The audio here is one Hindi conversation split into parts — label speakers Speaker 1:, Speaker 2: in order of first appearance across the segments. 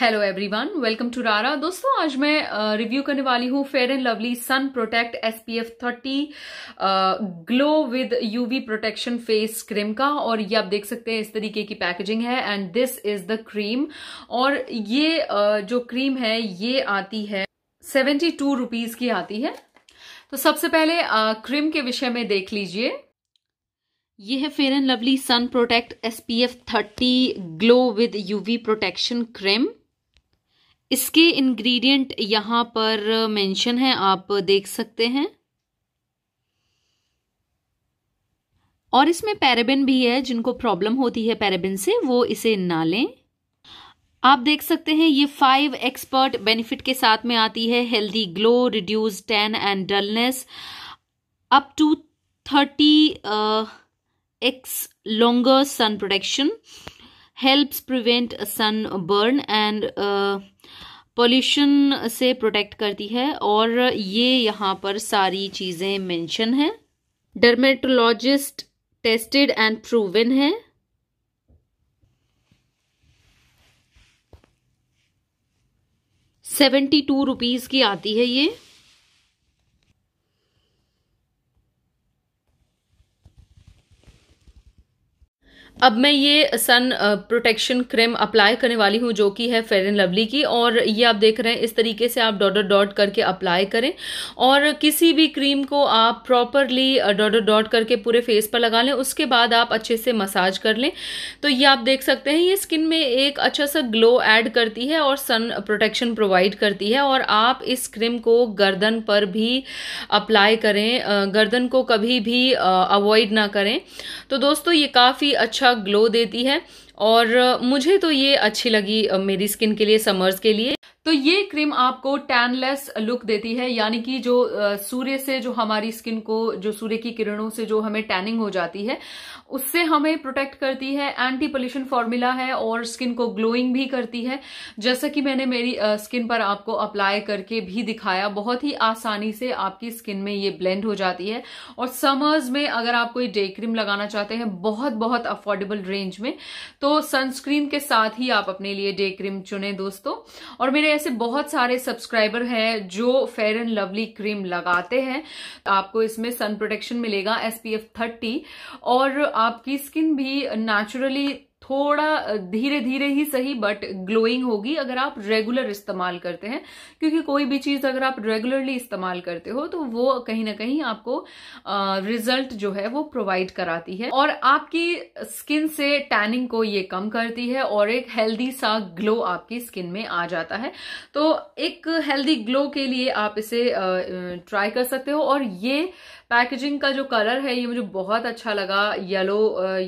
Speaker 1: हेलो एवरीवन वेलकम टू रारा दोस्तों आज मैं रिव्यू करने वाली हूँ Fair and Lovely sun protect SPF 30 glow with UV protection face cream का और ये आप देख सकते हैं इस तरीके की पैकेजिंग है and this is the cream और ये uh, जो क्रीम है ये आती है सेवेंटी टू रुपीज की आती है तो सबसे पहले uh, क्रीम के विषय में देख लीजिए ये है Fair and Lovely sun protect SPF 30 glow with UV protection cream इसके इंग्रेडिएंट यहाँ पर मेंशन है आप देख सकते हैं और इसमें पैराबिन भी है जिनको प्रॉब्लम होती है पैराबिन से वो इसे ना लें आप देख सकते हैं ये फाइव एक्सपर्ट बेनिफिट के साथ में आती है healthy glow reduce tan and dullness up to thirty x longer sun protection prevent sun burn and pollution से प्रोटेक्ट करती है और ये यहाँ पर सारी चीज़ें मेंशन हैं डर्मेटोलॉजिस्ट टेस्टेड एंड प्रूवन है सेवेंटी टू रुपीज़ की आती है ये अब मैं ये सन प्रोटेक्शन क्रीम अप्लाई करने वाली हूँ जो कि है फेयर एंड लवली की और ये आप देख रहे हैं इस तरीके से आप डॉट डॉट करके अप्लाई करें और किसी भी क्रीम को आप प्रॉपरली डॉट डॉट करके पूरे फेस पर लगा लें उसके बाद आप अच्छे से मसाज कर लें तो ये आप देख सकते हैं ये स्किन में एक अच्छा सा ग्लो ऐड करती है और सन प्रोटेक्शन प्रोवाइड करती है और आप इस क्रीम को गर्दन पर भी अप्लाई करें गर्दन को कभी भी अवॉइड ना करें तो दोस्तों ये काफ़ी अच्छा अच्छा ग्लो देती है और मुझे तो ये अच्छी लगी मेरी स्किन के लिए समर्स के लिए तो ये क्रीम आपको टैनलेस लुक देती है यानी कि जो सूर्य से जो हमारी स्किन को जो सूर्य की किरणों से जो हमें टैनिंग हो जाती है उससे हमें प्रोटेक्ट करती है एंटी पोल्यूशन फॉर्मूला है और स्किन को ग्लोइंग भी करती है जैसा कि मैंने मेरी स्किन पर आपको अप्लाई करके भी दिखाया बहुत ही आसानी से आपकी स्किन में ये ब्लेंड हो जाती है और समर्स में अगर आप कोई डे क्रीम लगाना चाहते हैं बहुत बहुत अफोर्डेबल रेंज में तो सनस्क्रीन के साथ ही आप अपने लिए डे क्रीम चुने दोस्तों और मेरे ऐसे बहुत सारे सब्सक्राइबर हैं जो फेयर एंड लवली क्रीम लगाते हैं तो आपको इसमें सन प्रोटेक्शन मिलेगा एसपीएफ 30 और आपकी स्किन भी नेचुरली थोड़ा धीरे धीरे ही सही बट ग्लोइंग होगी अगर आप रेगुलर इस्तेमाल करते हैं क्योंकि कोई भी चीज़ अगर आप रेगुलरली इस्तेमाल करते हो तो वो कहीं ना कहीं आपको रिजल्ट जो है वो प्रोवाइड कराती है और आपकी स्किन से टैनिंग को ये कम करती है और एक हेल्दी सा ग्लो आपकी स्किन में आ जाता है तो एक हेल्दी ग्लो के लिए आप इसे ट्राई कर सकते हो और ये पैकेजिंग का जो कलर है ये मुझे बहुत अच्छा लगा येलो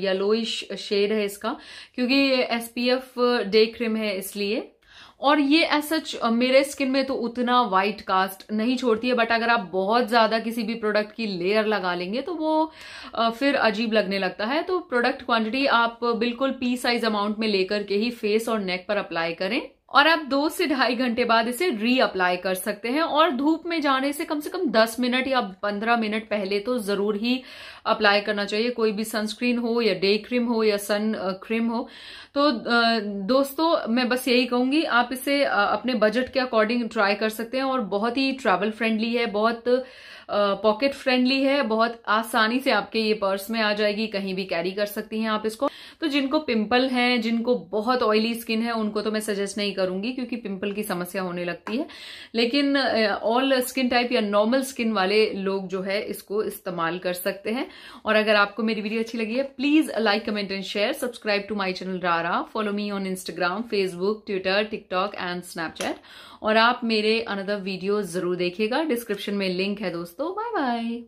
Speaker 1: येलोइश शेड है इसका क्योंकि ये एस डे क्रीम है इसलिए और ये ऐसा सच मेरे स्किन में तो उतना वाइट कास्ट नहीं छोड़ती है बट अगर आप बहुत ज़्यादा किसी भी प्रोडक्ट की लेयर लगा लेंगे तो वो फिर अजीब लगने लगता है तो प्रोडक्ट क्वांटिटी आप बिल्कुल पी साइज अमाउंट में लेकर के ही फेस और नेक पर अप्लाई करें और आप दो से ढाई घंटे बाद इसे रीअप्लाई कर सकते हैं और धूप में जाने से कम से कम दस मिनट या पंद्रह मिनट पहले तो जरूर ही अप्लाई करना चाहिए कोई भी सनस्क्रीन हो या डे क्रीम हो या सन क्रीम हो तो दोस्तों मैं बस यही कहूंगी आप इसे अपने बजट के अकॉर्डिंग ट्राई कर सकते हैं और बहुत ही ट्रैवल फ्रेंडली है बहुत पॉकेट फ्रेंडली है बहुत आसानी से आपके ये पर्स में आ जाएगी कहीं भी कैरी कर सकती हैं आप इसको तो जिनको पिंपल हैं जिनको बहुत ऑयली स्किन है उनको तो मैं सजेस्ट नहीं करूंगी क्योंकि पिंपल की समस्या होने लगती है लेकिन ऑल स्किन टाइप या नॉर्मल स्किन वाले लोग जो है इसको इस्तेमाल कर सकते हैं और अगर आपको मेरी वीडियो अच्छी लगी है please like comment and share subscribe to my channel रारा follow me on Instagram Facebook Twitter TikTok and Snapchat और आप मेरे अनदर वीडियो जरूर देखेगा डिस्क्रिप्शन में लिंक है दोस्तों बाय बाय